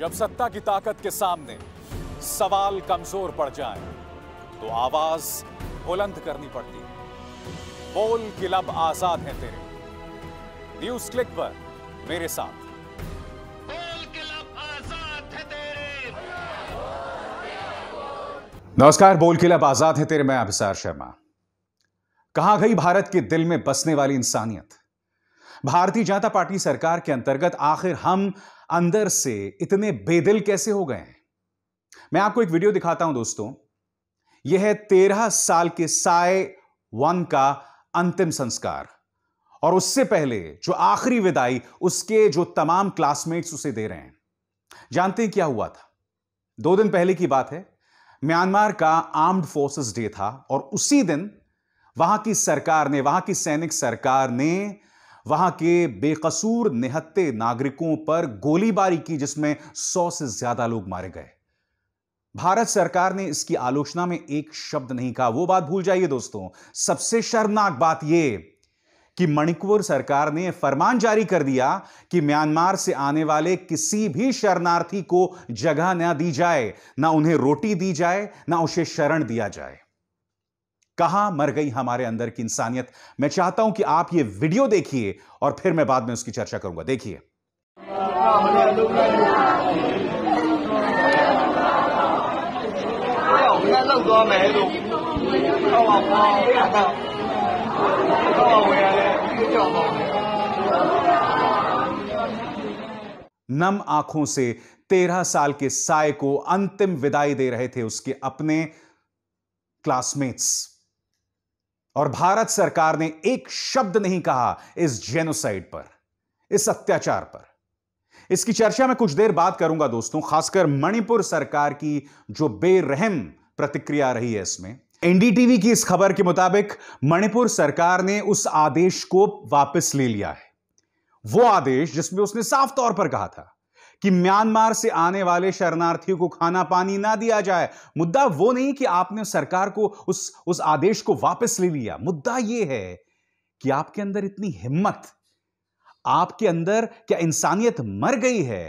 जब सत्ता की ताकत के सामने सवाल कमजोर पड़ जाए तो आवाज बुलंद करनी पड़ती है बोल के लब आजाद है तेरे न्यूज क्लिक पर मेरे साथ नमस्कार बोल के लब आजाद है तेरे मैं अभिसार शर्मा कहां गई भारत के दिल में बसने वाली इंसानियत भारतीय जनता पार्टी सरकार के अंतर्गत आखिर हम अंदर से इतने बेदिल कैसे हो गए हैं मैं आपको एक वीडियो दिखाता हूं दोस्तों यह है तेरह साल के साय वन का अंतिम संस्कार और उससे पहले जो आखिरी विदाई उसके जो तमाम क्लासमेट्स उसे दे रहे हैं जानते हैं क्या हुआ था दो दिन पहले की बात है म्यांमार का आर्म्ड फोर्सेस डे था और उसी दिन वहां की सरकार ने वहां की सैनिक सरकार ने वहां के बेकसूर निहत्ते नागरिकों पर गोलीबारी की जिसमें सौ से ज्यादा लोग मारे गए भारत सरकार ने इसकी आलोचना में एक शब्द नहीं कहा वो बात भूल जाइए दोस्तों सबसे शर्मनाक बात यह कि मणिकपुर सरकार ने फरमान जारी कर दिया कि म्यांमार से आने वाले किसी भी शरणार्थी को जगह ना दी जाए ना उन्हें रोटी दी जाए ना उसे शरण दिया जाए कहां मर गई हमारे अंदर की इंसानियत मैं चाहता हूं कि आप ये वीडियो देखिए और फिर मैं बाद में उसकी चर्चा करूंगा देखिए नम आंखों से तेरह साल के साय को अंतिम विदाई दे रहे थे उसके अपने क्लासमेट्स और भारत सरकार ने एक शब्द नहीं कहा इस जेनोसाइड पर इस अत्याचार पर इसकी चर्चा में कुछ देर बात करूंगा दोस्तों खासकर मणिपुर सरकार की जो बेरहम प्रतिक्रिया रही है इसमें एनडीटीवी की इस खबर के मुताबिक मणिपुर सरकार ने उस आदेश को वापस ले लिया है वो आदेश जिसमें उसने साफ तौर पर कहा था कि म्यांमार से आने वाले शरणार्थियों को खाना पानी ना दिया जाए मुद्दा वो नहीं कि आपने सरकार को उस उस आदेश को वापस ले लिया मुद्दा ये है कि आपके अंदर इतनी हिम्मत आपके अंदर क्या इंसानियत मर गई है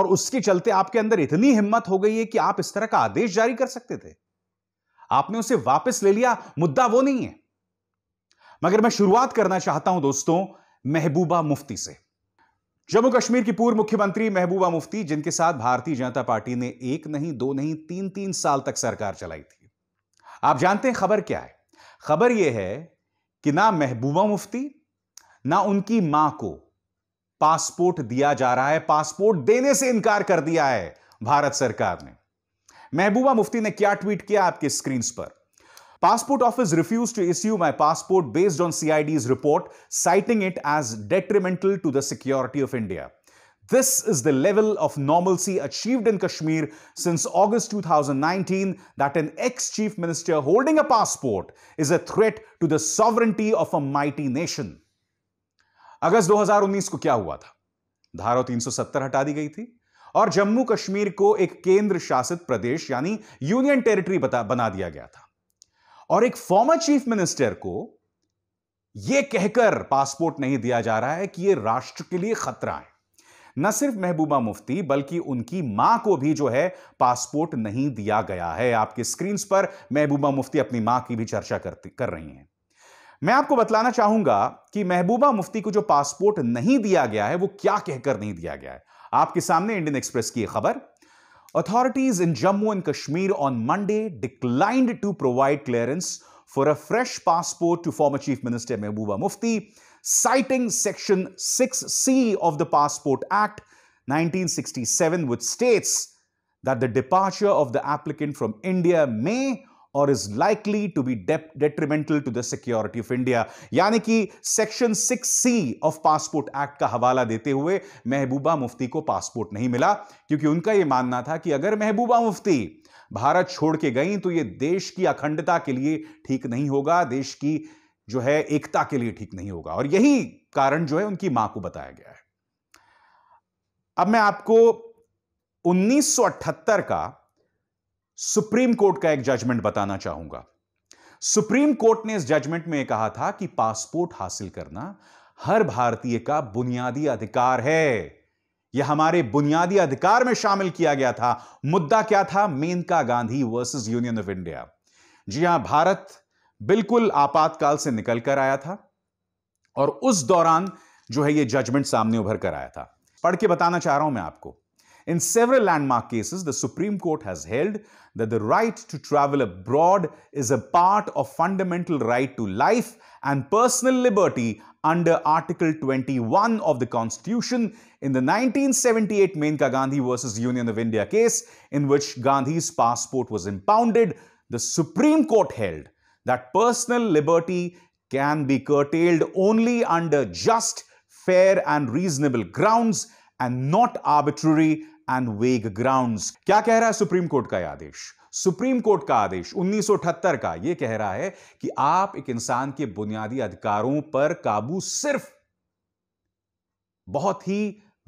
और उसके चलते आपके अंदर इतनी हिम्मत हो गई है कि आप इस तरह का आदेश जारी कर सकते थे आपने उसे वापस ले लिया मुद्दा वो नहीं है मगर मैं शुरुआत करना चाहता हूं दोस्तों महबूबा मुफ्ती से जम्मू कश्मीर की पूर्व मुख्यमंत्री महबूबा मुफ्ती जिनके साथ भारतीय जनता पार्टी ने एक नहीं दो नहीं तीन तीन साल तक सरकार चलाई थी आप जानते हैं खबर क्या है खबर यह है कि ना महबूबा मुफ्ती ना उनकी मां को पासपोर्ट दिया जा रहा है पासपोर्ट देने से इनकार कर दिया है भारत सरकार ने महबूबा मुफ्ती ने क्या ट्वीट किया आपके स्क्रीन पर Passport office refused to issue my passport based on CID's report, citing it as detrimental to the security of India. This is the level of normalcy achieved in Kashmir since August 2019 that an ex-chief minister holding a passport is a threat to the sovereignty of a mighty nation. अगस्त 2019 को क्या हुआ था धारा 370 हटा दी गई थी और जम्मू कश्मीर को एक केंद्र शासित प्रदेश यानी यूनियन टेरिटरी बना दिया गया था और एक फॉर्मर चीफ मिनिस्टर को यह कहकर पासपोर्ट नहीं दिया जा रहा है कि यह राष्ट्र के लिए खतरा है न सिर्फ महबूबा मुफ्ती बल्कि उनकी मां को भी जो है पासपोर्ट नहीं दिया गया है आपके स्क्रीन पर महबूबा मुफ्ती अपनी मां की भी चर्चा करती कर रही हैं मैं आपको बतलाना चाहूंगा कि महबूबा मुफ्ती को जो पासपोर्ट नहीं दिया गया है वो क्या कहकर नहीं दिया गया है आपके सामने इंडियन एक्सप्रेस की खबर Authorities in Jammu and Kashmir on Monday declined to provide clearance for a fresh passport to former Chief Minister Mehbooba Mufti, citing Section 6C of the Passport Act 1967, which states that the departure of the applicant from India may और is likely to be detrimental to the security of India यानी कि section six C of passport act का हवाला देते हुए महबूबा मुफ्ती को passport नहीं मिला क्योंकि उनका यह मानना था कि अगर महबूबा मुफ्ती भारत छोड़ के गई तो यह देश की अखंडता के लिए ठीक नहीं होगा देश की जो है एकता के लिए ठीक नहीं होगा और यही कारण जो है उनकी मां को बताया गया है अब मैं आपको 1978 का सुप्रीम कोर्ट का एक जजमेंट बताना चाहूंगा सुप्रीम कोर्ट ने इस जजमेंट में कहा था कि पासपोर्ट हासिल करना हर भारतीय का बुनियादी अधिकार है यह हमारे बुनियादी अधिकार में शामिल किया गया था मुद्दा क्या था Maneka Gandhi versus Union of India जी हां भारत बिल्कुल आपातकाल से निकल कर आया था और उस दौरान जो है यह जजमेंट सामने उभर कर आया था पढ़ के बताना चाह रहा हूं मैं आपको In several landmark cases, the Supreme Court has held that the right to travel abroad is a part of fundamental right to life and personal liberty under Article 21 of the Constitution in the 1978 Menka Gandhi versus Union of India case in which Gandhi's passport was impounded, the Supreme Court held that personal liberty can be curtailed only under just, fair and reasonable grounds and not arbitrary and vague grounds क्या कह रहा है supreme court का आदेश supreme court का आदेश 1978 का यह कह रहा है कि आप एक इंसान के बुनियादी अधिकारों पर काबू सिर्फ बहुत ही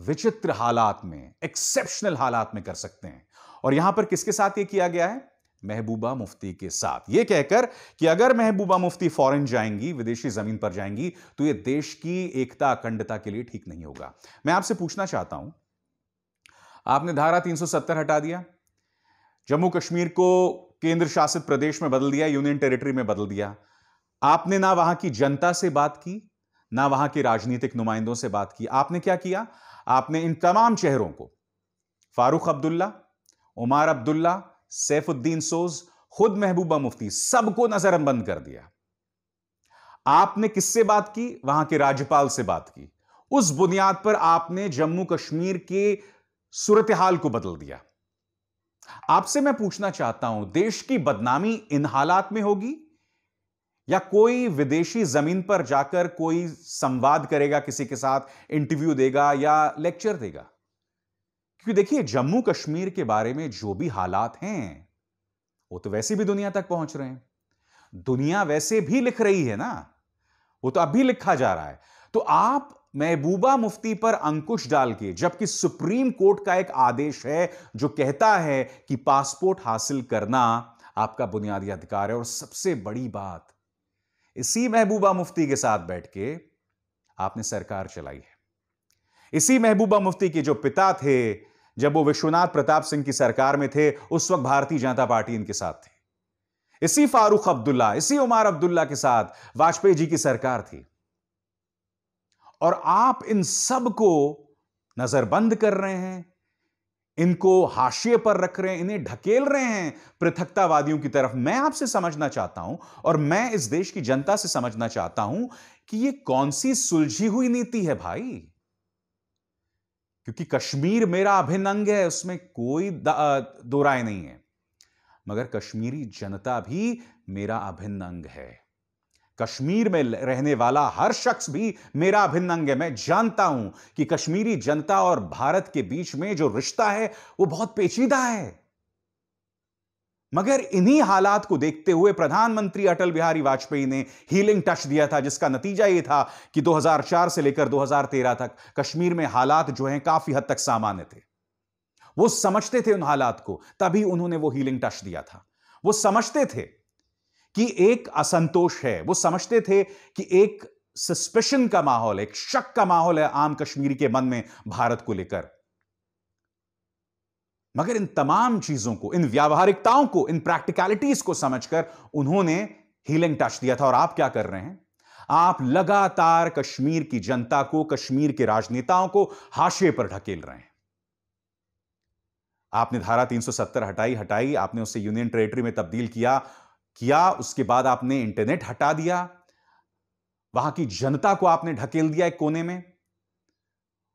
विचित्र हालात में एक्सेप्शनल हालात में कर सकते हैं और यहां पर किसके साथ यह किया गया है महबूबा मुफ्ती के साथ यह कहकर कि अगर महबूबा मुफ्ती फॉरेन जाएंगी विदेशी जमीन पर जाएंगी तो यह देश की एकता अखंडता के लिए ठीक नहीं होगा मैं आपसे पूछना चाहता हूं आपने धारा 370 हटा दिया जम्मू कश्मीर को केंद्र शासित प्रदेश में बदल दिया यूनियन टेरिटरी में बदल दिया आपने ना वहां की जनता से बात की ना वहां के राजनीतिक नुमाइंदों से बात की आपने क्या किया आपने इन तमाम चेहरों को फारूक अब्दुल्ला उमर अब्दुल्ला सैफुद्दीन सोज खुद महबूबा मुफ्ती सबको नजरअंद कर दिया आपने किससे बात की वहां के राज्यपाल से बात की उस बुनियाद पर आपने जम्मू कश्मीर के सूरत हाल को बदल दिया आपसे मैं पूछना चाहता हूं देश की बदनामी इन हालात में होगी या कोई विदेशी जमीन पर जाकर कोई संवाद करेगा किसी के साथ इंटरव्यू देगा या लेक्चर देगा क्योंकि देखिए जम्मू कश्मीर के बारे में जो भी हालात हैं वो तो वैसे भी दुनिया तक पहुंच रहे हैं दुनिया वैसे भी लिख रही है ना वो तो अभी लिखा जा रहा है तो आप महबूबा मुफ्ती पर अंकुश डाल के जबकि सुप्रीम कोर्ट का एक आदेश है जो कहता है कि पासपोर्ट हासिल करना आपका बुनियादी अधिकार है और सबसे बड़ी बात इसी महबूबा मुफ्ती के साथ बैठ के आपने सरकार चलाई है इसी महबूबा मुफ्ती के जो पिता थे जब वो विश्वनाथ प्रताप सिंह की सरकार में थे उस वक्त भारतीय जनता पार्टी इनके साथ थी इसी फारूक अब्दुल्ला इसी उमर अब्दुल्ला के साथ वाजपेयी जी की सरकार थी और आप इन सब को नज़रबंद कर रहे हैं इनको हाशिए पर रख रहे हैं इन्हें ढकेल रहे हैं पृथकतावादियों की तरफ मैं आपसे समझना चाहता हूं और मैं इस देश की जनता से समझना चाहता हूं कि यह कौन सी सुलझी हुई नीति है भाई क्योंकि कश्मीर मेरा अभिन्न अंग है उसमें कोई दो राय नहीं है मगर कश्मीरी जनता भी मेरा अभिन्न अंग है कश्मीर में रहने वाला हर शख्स भी मेरा अभिन्न अंग है मैं जानता हूं कि कश्मीरी जनता और भारत के बीच में जो रिश्ता है वो बहुत पेचीदा है मगर इन्हीं हालात को देखते हुए प्रधानमंत्री अटल बिहारी वाजपेयी ने हीलिंग टच दिया था जिसका नतीजा यह था कि 2004 से लेकर 2013 तक कश्मीर में हालात जो हैं काफी हद तक सामान्य थे वो समझते थे उन हालात को तभी उन्होंने वो हीलिंग टच दिया था वो समझते थे कि एक असंतोष है वो समझते थे कि एक सस्पेशन का माहौल एक शक का माहौल है आम कश्मीरी के मन में भारत को लेकर मगर इन तमाम चीजों को इन व्यावहारिकताओं को इन प्रैक्टिकलिटीज को समझकर उन्होंने हीलिंग टच दिया था और आप क्या कर रहे हैं आप लगातार कश्मीर की जनता को कश्मीर के राजनेताओं को हाशिए पर ढकेल रहे हैं आपने धारा 370 हटाई हटाई आपने उसे यूनियन टेरिटरी में तब्दील किया किया उसके बाद आपने इंटरनेट हटा दिया वहां की जनता को आपने ढकेल दिया एक कोने में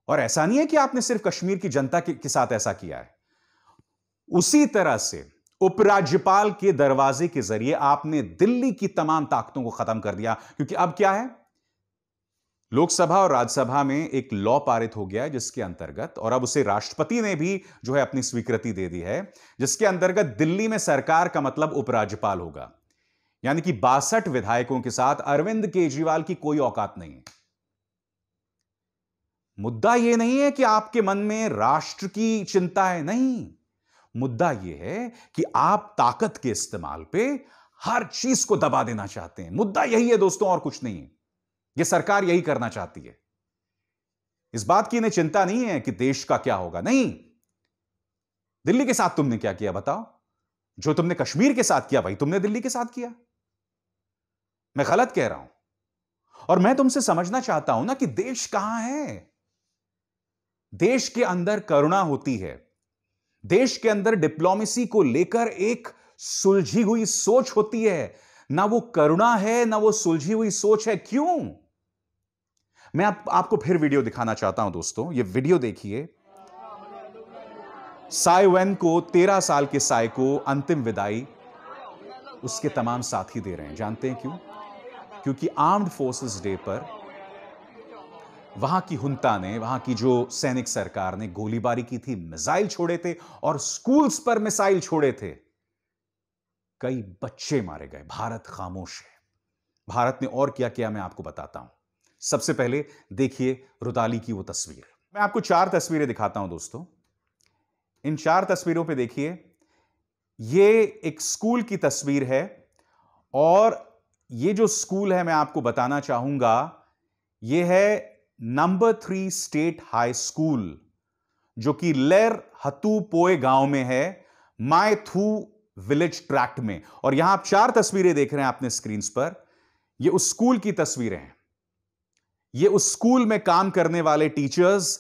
और ऐसा नहीं है कि आपने सिर्फ कश्मीर की जनता के, के साथ ऐसा किया है उसी तरह से उपराज्यपाल के दरवाजे के जरिए आपने दिल्ली की तमाम ताकतों को खत्म कर दिया क्योंकि अब क्या है लोकसभा और राज्यसभा में एक लॉ पारित हो गया है जिसके अंतर्गत और अब उसे राष्ट्रपति ने भी जो है अपनी स्वीकृति दे दी है जिसके अंतर्गत दिल्ली में सरकार का मतलब उपराज्यपाल होगा यानी कि बासठ विधायकों के साथ अरविंद केजरीवाल की कोई औकात नहीं है मुद्दा यह नहीं है कि आपके मन में राष्ट्र की चिंता है नहीं मुद्दा यह है कि आप ताकत के इस्तेमाल पे हर चीज को दबा देना चाहते हैं मुद्दा यही है दोस्तों और कुछ नहीं है ये सरकार यही करना चाहती है इस बात की इन्हें चिंता नहीं है कि देश का क्या होगा नहीं दिल्ली के साथ तुमने क्या किया बताओ जो तुमने कश्मीर के साथ किया भाई तुमने दिल्ली के साथ किया मैं गलत कह रहा हूं और मैं तुमसे समझना चाहता हूं ना कि देश कहां है देश के अंदर करुणा होती है देश के अंदर डिप्लोमेसी को लेकर एक सुलझी हुई सोच होती है ना वो करुणा है ना वो सुलझी हुई सोच है क्यों मैं आप, आपको फिर वीडियो दिखाना चाहता हूं दोस्तों ये वीडियो देखिए साईवेन को तेरह साल के साय को अंतिम विदाई उसके तमाम साथी दे रहे हैं जानते हैं क्यों क्योंकि आर्म्ड फोर्सेस डे पर वहां की हुंता ने वहां की जो सैनिक सरकार ने गोलीबारी की थी मिसाइल छोड़े थे और स्कूल्स पर मिसाइल छोड़े थे कई बच्चे मारे गए भारत खामोश है भारत ने और क्या किया मैं आपको बताता हूं सबसे पहले देखिए रुताली की वो तस्वीर मैं आपको चार तस्वीरें दिखाता हूं दोस्तों इन चार तस्वीरों पे देखिए ये एक स्कूल की तस्वीर है और ये जो स्कूल है मैं आपको बताना चाहूंगा ये है number three state high school जो कि लेर पोए गांव में है थू विलेज ट्रैक्ट में और यहां आप चार तस्वीरें देख रहे हैं अपने स्क्रीन पर ये उस स्कूल की तस्वीरें हैं ये उस स्कूल में काम करने वाले टीचर्स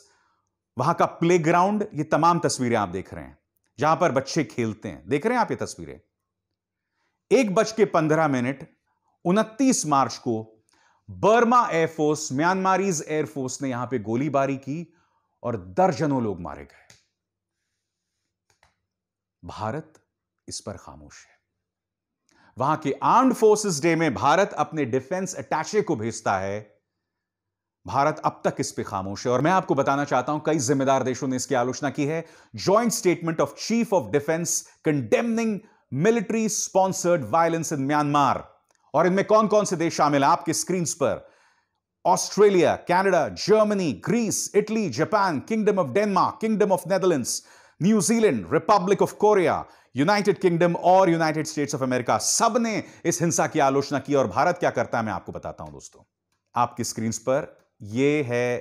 वहां का प्लेग्राउंड ये तमाम तस्वीरें आप देख रहे हैं जहां पर बच्चे खेलते हैं देख रहे हैं आप ये तस्वीरें एक बज के पंद्रह मिनट उनतीस मार्च को बर्मा एयरफोर्स म्यांमारीज एयरफोर्स ने यहां पे गोलीबारी की और दर्जनों लोग मारे गए भारत इस पर खामोश है वहां के आर्म्ड फोर्सेस डे में भारत अपने डिफेंस अटैचे को भेजता है भारत अब तक इस पे खामोश है और मैं आपको बताना चाहता हूं कई जिम्मेदार देशों ने इसकी आलोचना की है joint statement of chief of defence condemning military sponsored violence in Myanmar और इनमें कौन कौन से देश शामिल हैं आपके स्क्रीन पर Australia Canada Germany Greece Italy Japan Kingdom of Denmark Kingdom of Netherlands New Zealand Republic of Korea United Kingdom और यूनाइटेड स्टेट्स ऑफ अमेरिका सब ने इस हिंसा की आलोचना की और भारत क्या करता है मैं आपको बताता हूं दोस्तों आपकी स्क्रीन पर ये है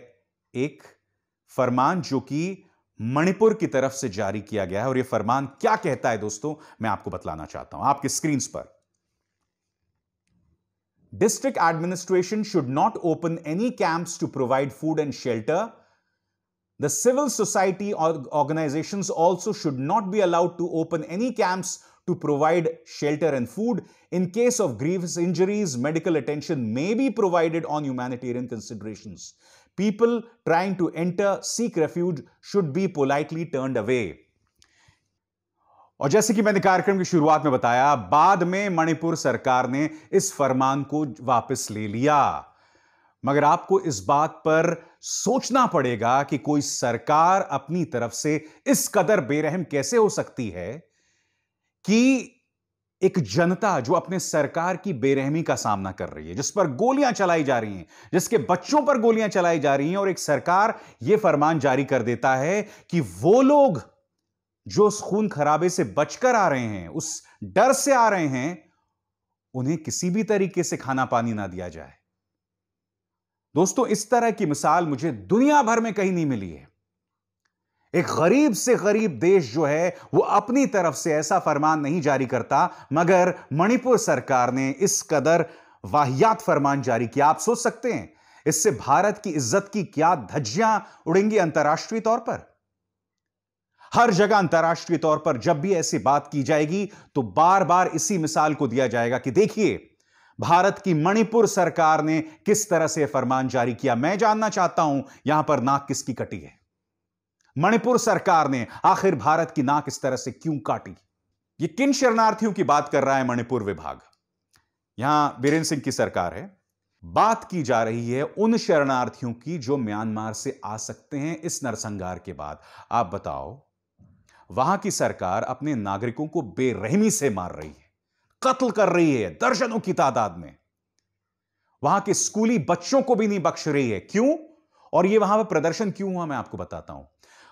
एक फरमान जो कि मणिपुर की तरफ से जारी किया गया है और ये फरमान क्या कहता है दोस्तों मैं आपको बतलाना चाहता हूं आपके स्क्रीन पर district administration should not open any camps to provide food and shelter The civil society organizations also should not be allowed to open any camps to provide shelter and food. In case of grievous injuries, medical attention may be provided on humanitarian considerations. People trying to enter, seek refuge should be politely turned away. और जैसे कि मैंने कार्यक्रम की शुरुआत में बताया बाद में मणिपुर सरकार ने इस फरमान को वापस ले लिया मगर आपको इस बात पर सोचना पड़ेगा कि कोई सरकार अपनी तरफ से इस कदर बेरहम कैसे हो सकती है कि एक जनता जो अपने सरकार की बेरहमी का सामना कर रही है जिस पर गोलियां चलाई जा रही हैं जिसके बच्चों पर गोलियां चलाई जा रही हैं और एक सरकार यह फरमान जारी कर देता है कि वो लोग जो उस खून खराबे से बचकर आ रहे हैं उस डर से आ रहे हैं उन्हें किसी भी तरीके से खाना पानी ना दिया जाए दोस्तों इस तरह की मिसाल मुझे दुनिया भर में कहीं नहीं मिली है एक गरीब से गरीब देश जो है वो अपनी तरफ से ऐसा फरमान नहीं जारी करता मगर मणिपुर सरकार ने इस कदर वाहियात फरमान जारी किया आप सोच सकते हैं इससे भारत की इज्जत की क्या धज्जियां उड़ेंगी अंतर्राष्ट्रीय तौर पर हर जगह अंतर्राष्ट्रीय तौर पर जब भी ऐसी बात की जाएगी तो बार बार इसी मिसाल को दिया जाएगा कि देखिए भारत की मणिपुर सरकार ने किस तरह से फरमान जारी किया मैं जानना चाहता हूं यहां पर नाक किसकी कटी है मणिपुर सरकार ने आखिर भारत की नाक इस तरह से क्यों काटी ये किन शरणार्थियों की बात कर रहा है मणिपुर विभाग यहां वीरेंद्र सिंह की सरकार है बात की जा रही है उन शरणार्थियों की जो म्यांमार से आ सकते हैं इस नरसंहार के बाद आप बताओ वहां की सरकार अपने नागरिकों को बेरहमी से मार रही है कत्ल कर रही है दर्जनों की तादाद में वहां के स्कूली बच्चों को भी नहीं बख्श रही है क्यों और ये वहां पर प्रदर्शन क्यों हुआ मैं आपको बताता हूं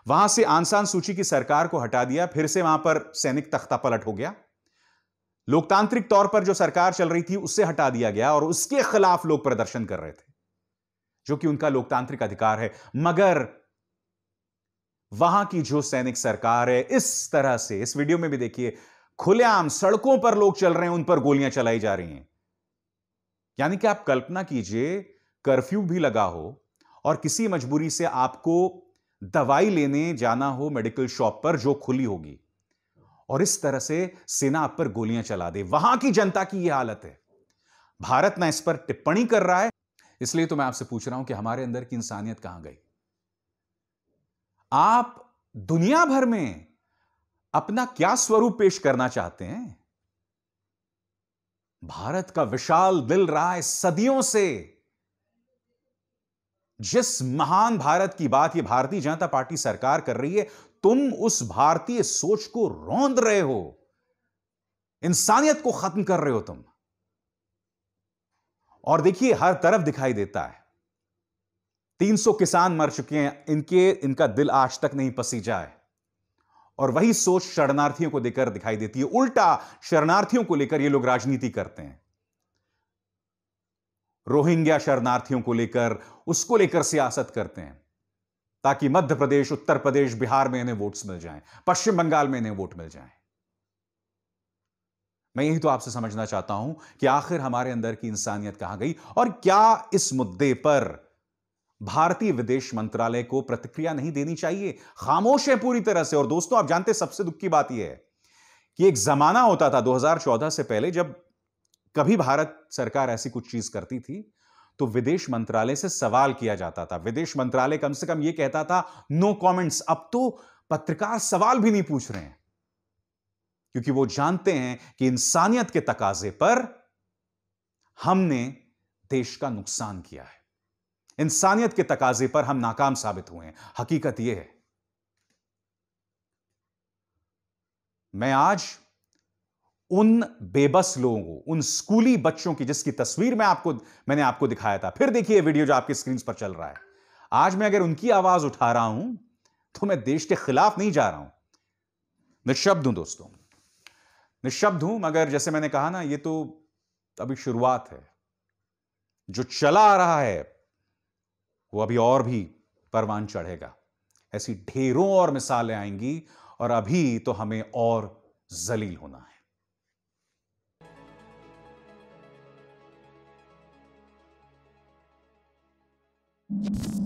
वहां से आंसान सूची की सरकार को हटा दिया फिर से वहां पर सैनिक तख्ता पलट हो गया लोकतांत्रिक तौर पर जो सरकार चल रही थी उससे हटा दिया गया और उसके खिलाफ लोग प्रदर्शन कर रहे थे जो कि उनका लोकतांत्रिक अधिकार है मगर वहां की जो सैनिक सरकार है इस तरह से इस वीडियो में भी देखिए खुलेआम सड़कों पर लोग चल रहे हैं उन पर गोलियां चलाई जा रही हैं यानी कि आप कल्पना कीजिए कर्फ्यू भी लगा हो और किसी मजबूरी से आपको दवाई लेने जाना हो मेडिकल शॉप पर जो खुली होगी और इस तरह से सेना आप पर गोलियां चला दे वहां की जनता की यह हालत है भारत ना इस पर टिप्पणी कर रहा है इसलिए तो मैं आपसे पूछ रहा हूं कि हमारे अंदर की इंसानियत कहां गई आप दुनिया भर में अपना क्या स्वरूप पेश करना चाहते हैं भारत का विशाल दिल रहा है सदियों से जिस महान भारत की बात ये भारतीय जनता पार्टी सरकार कर रही है तुम उस भारतीय सोच को रौंद रहे हो इंसानियत को खत्म कर रहे हो तुम और देखिए हर तरफ दिखाई देता है 300 किसान मर चुके हैं इनके इनका दिल आज तक नहीं पसी जाए और वही सोच शरणार्थियों को देकर दिखाई देती है उल्टा शरणार्थियों को लेकर ये लोग राजनीति करते हैं रोहिंग्या शरणार्थियों को लेकर उसको लेकर सियासत करते हैं ताकि मध्य प्रदेश उत्तर प्रदेश बिहार में इन्हें वोट्स मिल जाएं, पश्चिम बंगाल में इन्हें वोट मिल जाएं। मैं यही तो आपसे समझना चाहता हूं कि आखिर हमारे अंदर की इंसानियत कहां गई और क्या इस मुद्दे पर भारतीय विदेश मंत्रालय को प्रतिक्रिया नहीं देनी चाहिए खामोश है पूरी तरह से और दोस्तों आप जानते सबसे दुख की बात यह है कि एक जमाना होता था 2014 से पहले जब कभी भारत सरकार ऐसी कुछ चीज करती थी तो विदेश मंत्रालय से सवाल किया जाता था विदेश मंत्रालय कम से कम यह कहता था नो कॉमेंट्स अब तो पत्रकार सवाल भी नहीं पूछ रहे हैं क्योंकि वो जानते हैं कि इंसानियत के तकाजे पर हमने देश का नुकसान किया है इंसानियत के तकाजे पर हम नाकाम साबित हुए हैं हकीकत यह है मैं आज उन बेबस लोगों को उन स्कूली बच्चों की जिसकी तस्वीर मैं आपको मैंने आपको दिखाया था फिर देखिए वीडियो जो आपके स्क्रीन पर चल रहा है आज मैं अगर उनकी आवाज उठा रहा हूं तो मैं देश के खिलाफ नहीं जा रहा हूं निःशब्द हूं दोस्तों निशब्द हूं मगर जैसे मैंने कहा ना ये तो अभी शुरुआत है जो चला आ रहा है वो अभी और भी परवान चढ़ेगा ऐसी ढेरों और मिसालें आएंगी और अभी तो हमें और जलील होना है you